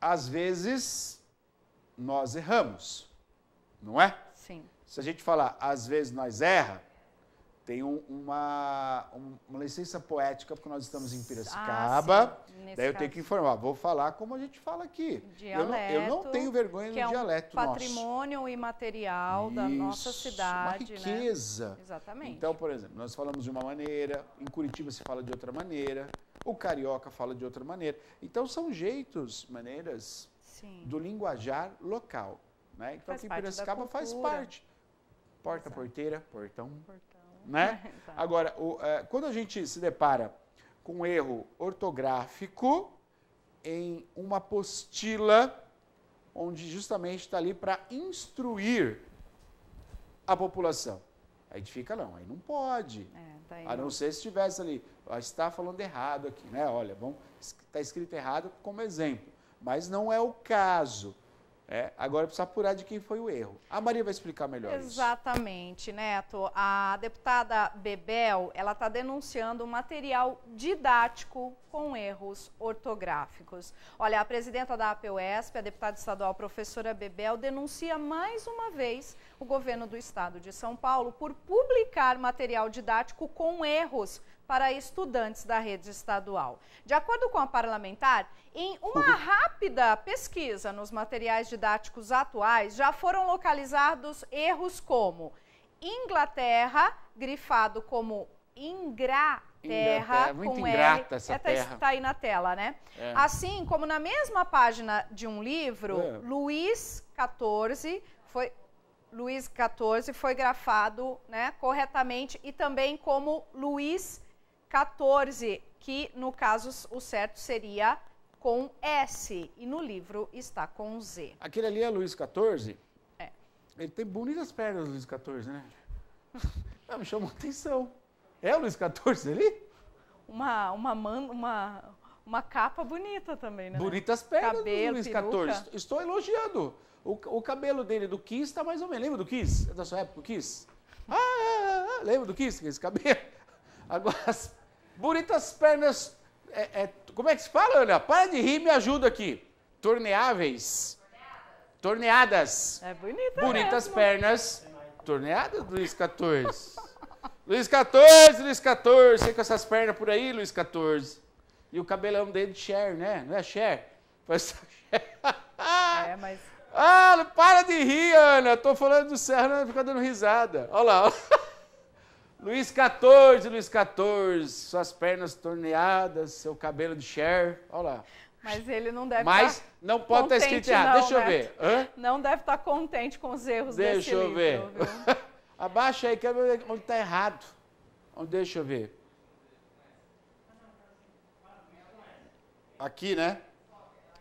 às vezes nós erramos, não é? Sim. Se a gente falar às vezes nós erra, tem um, uma, uma licença poética, porque nós estamos em Piracicaba. Ah, daí eu tenho que informar, vou falar como a gente fala aqui. Dialeto, eu, não, eu não tenho vergonha no é um dialeto patrimônio nosso. patrimônio imaterial da nossa cidade. Uma né? riqueza. Né? Exatamente. Então, por exemplo, nós falamos de uma maneira, em Curitiba se fala de outra maneira o carioca fala de outra maneira. Então são jeitos, maneiras Sim. do linguajar local. Né? Então faz aqui em Piracicaba faz parte. Porta, Exato. porteira, portão. portão. Né? Agora, o, é, quando a gente se depara com um erro ortográfico em uma apostila onde justamente está ali para instruir a população. Aí fica, não, aí não pode. É, tá aí. A não ser se estivesse ali, está falando errado aqui, né? Olha, bom, está escrito errado como exemplo, mas não é o caso. É, agora precisa apurar de quem foi o erro. A Maria vai explicar melhor Exatamente, isso. Né, Neto. A deputada Bebel, ela está denunciando um material didático com erros ortográficos. Olha, a presidenta da APUESP, a deputada estadual professora Bebel, denuncia mais uma vez o governo do estado de São Paulo por publicar material didático com erros para estudantes da rede estadual. De acordo com a parlamentar, em uma rápida pesquisa nos materiais didáticos atuais, já foram localizados erros como Inglaterra, grifado como Ingra terra Inglaterra, com ingrata R. Essa é, terra. Está aí na tela, né? É. Assim como na mesma página de um livro, é. Luiz 14 foi Luiz 14 foi grafado, né, corretamente e também como Luiz 14, que no caso o certo seria com S e no livro está com Z. Aquele ali é Luiz 14? É. Ele tem bonitas pernas, Luiz 14, né? Não, me chamou atenção. É o Luiz 14 ali? Uma, uma, man, uma, uma capa bonita também, né? Bonitas pernas cabelo, Luiz peruca. 14. Estou elogiando. O, o cabelo dele do Kiss está mais ou menos. Lembra do Kiss? É da sua época, o Kiss? Ah, ah, ah, ah, lembra do Kiss? É esse cabelo? Agora, as bonitas pernas. É, é, como é que se fala, Ana? Para de rir, me ajuda aqui. Torneáveis. Torneadas. É bonita Bonitas mesmo. pernas. Torneadas, Luiz 14. Luiz 14, Luiz 14. Você com essas pernas por aí, Luiz 14. E o cabelão dele de Cher, né? Não é Cher? Cher. É, mas. Ah, para de rir, Ana. Tô falando do Serra, não fica dando risada. Olha lá. Olha lá. Luiz 14, Luiz 14, suas pernas torneadas, seu cabelo de Cher, olha lá. Mas ele não deve Mas estar tá não pode estar tá escrito errado. Deixa eu né? ver. Hã? Não deve estar tá contente com os erros deixa desse livro. Deixa eu ver. Abaixa aí, quero ver onde está errado. Deixa eu ver. Aqui, né?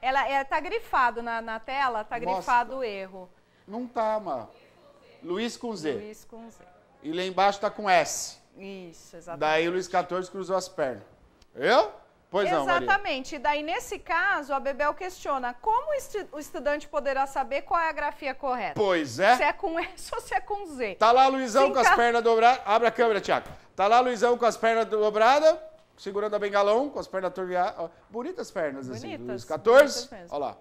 Ela está é, grifado na, na tela, está grifado o erro. Não está, mano. Luiz com Z. Luiz com Z e lá embaixo está com S. Isso, exatamente. Daí Luiz XIV cruzou as pernas. Eu? Pois não, Exatamente. Maria. E daí, nesse caso, a Bebel questiona como o estudante poderá saber qual é a grafia correta. Pois é. Se é com S ou se é com Z. Tá lá Luizão Sim, com as tá. pernas dobradas. Abre a câmera, Tiago. Tá lá Luizão com as pernas dobradas, segurando a bengalão, com as pernas torneadas. Bonitas pernas, assim, bonitas, assim. Luiz 14. Olha lá.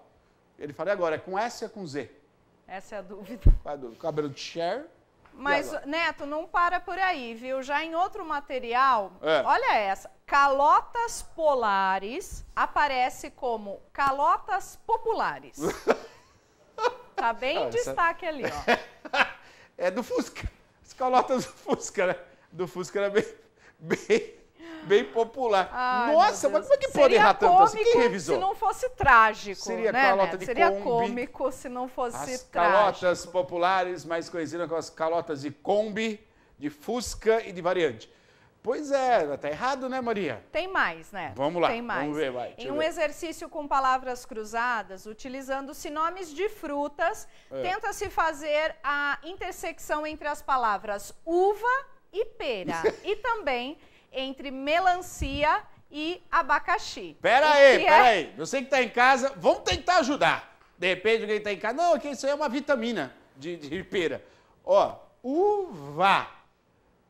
Ele falei agora, é com S ou é com Z? Essa é a dúvida. Qual é a dúvida? Cabelo de Cher mas, Neto, não para por aí, viu? Já em outro material, é. olha essa. Calotas polares aparece como calotas populares. tá bem em ah, é destaque ali, ó. É do Fusca. As calotas do Fusca, né? Do Fusca era bem, bem bem popular. Ai, Nossa, mas como é que pode errar tanto assim? Quem revisou? Se não fosse trágico. Seria né, calota né? de Seria Kombi. cômico se não fosse as trágico. Calotas populares, mais conhecidas como as calotas de Kombi, de Fusca e de Variante. Pois é, tá errado, né, Maria? Tem mais, né? Vamos lá. Tem mais. Vamos ver, vai. Em um ver. exercício com palavras cruzadas, utilizando sinônimos de frutas, é. tenta-se fazer a intersecção entre as palavras uva e pera. e também entre melancia e abacaxi. Pera aí, é? pera aí. Você que está em casa, vamos tentar ajudar. De repente, alguém está em casa, não, é que isso aí é uma vitamina de, de pera. Ó, uva,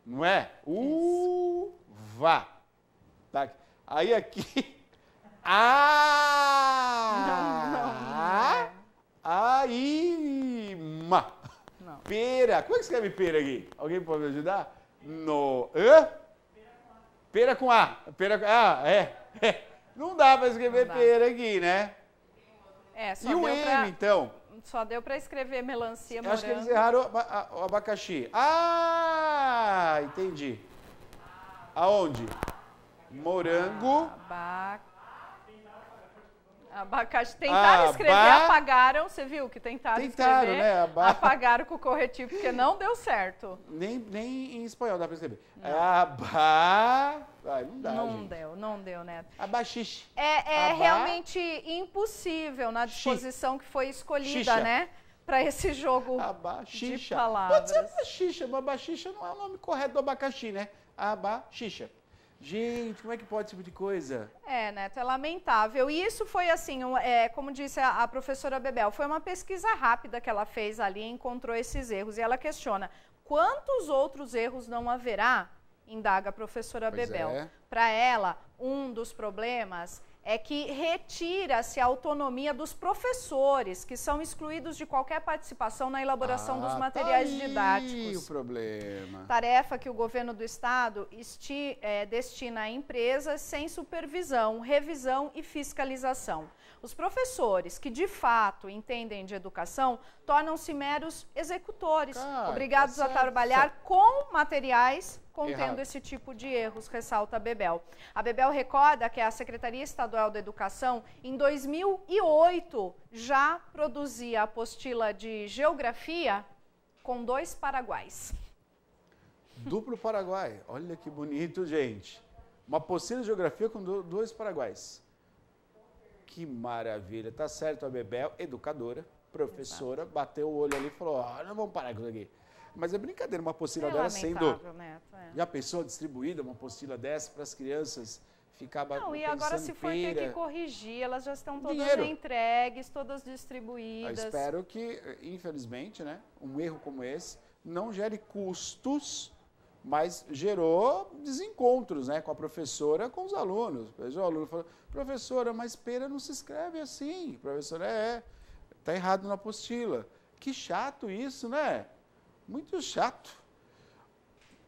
não é? Uva. Tá. Aí aqui... Ah! ma. Pera. Como é que escreve pera aqui? Alguém pode me ajudar? No... Hã? Pera com A. Pera com ah, é, é. Não dá para escrever dá. pera aqui, né? É, e o M, pra... então? Só deu para escrever melancia, morango. Acho que eles erraram o abacaxi. Ah, entendi. Aonde? Morango. Abacaxi. Abacate. Ah, tentaram Aba... escrever, apagaram. Você viu que tentaram, tentaram escrever, né? Aba... apagaram com o corretivo, porque não deu certo. Nem, nem em espanhol dá para escrever. Aba... Ai, não dá, Não gente. deu, não deu, né? Abaxixe. É, é Aba... realmente impossível na disposição que foi escolhida, Xixa. né? Para esse jogo abaxixa. de palavras. Pode ser abaxixa, mas abaxixa não é o nome correto do abacaxi, né? Abaxixa. Gente, como é que pode esse tipo de coisa? É, Neto, né? é lamentável. E isso foi assim, é, como disse a, a professora Bebel, foi uma pesquisa rápida que ela fez ali e encontrou esses erros. E ela questiona, quantos outros erros não haverá? Indaga a professora pois Bebel. É. Para ela, um dos problemas é que retira-se a autonomia dos professores, que são excluídos de qualquer participação na elaboração ah, dos tá materiais tá didáticos. o problema. Tarefa que o governo do estado esti, é, destina a empresas sem supervisão, revisão e fiscalização. Os professores que de fato entendem de educação tornam-se meros executores, Cara, tá obrigados tá a trabalhar com materiais contendo Errado. esse tipo de erros, ressalta a Bebel. A Bebel recorda que a Secretaria Estadual da Educação, em 2008, já produzia a apostila de geografia com dois paraguais. Duplo Paraguai, olha que bonito, gente. Uma apostila de geografia com dois paraguais que maravilha. Tá certo a Bebel, educadora, professora, Exato. bateu o olho ali e falou, "Ah, não vamos parar com isso aqui. Mas é brincadeira, uma apostila é dela sendo... Neto, né? é. Já pensou distribuída uma apostila dessa para as crianças ficar Não, e agora se for ter que corrigir, elas já estão todas Dinheiro. entregues, todas distribuídas. Eu espero que, infelizmente, né, um erro como esse não gere custos mas gerou desencontros né, com a professora, com os alunos. O aluno falou, professora, mas pera não se escreve assim. A professora, é, está errado na apostila. Que chato isso, né? Muito chato.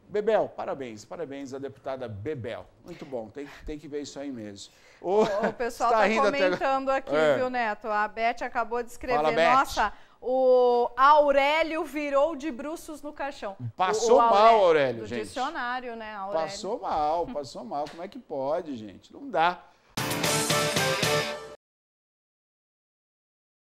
Bebel, parabéns, parabéns à deputada Bebel. Muito bom, tem, tem que ver isso aí mesmo. O, o pessoal está tá, tá comentando até... aqui, é. viu, Neto? A Beth acabou de escrever, Fala, nossa... Beth o Aurélio virou de bruços no caixão. Passou hum. o, o Aurélio, mal, Aurélio, do gente. dicionário, né, Aurélio? Passou mal, passou mal. Como é que pode, gente? Não dá.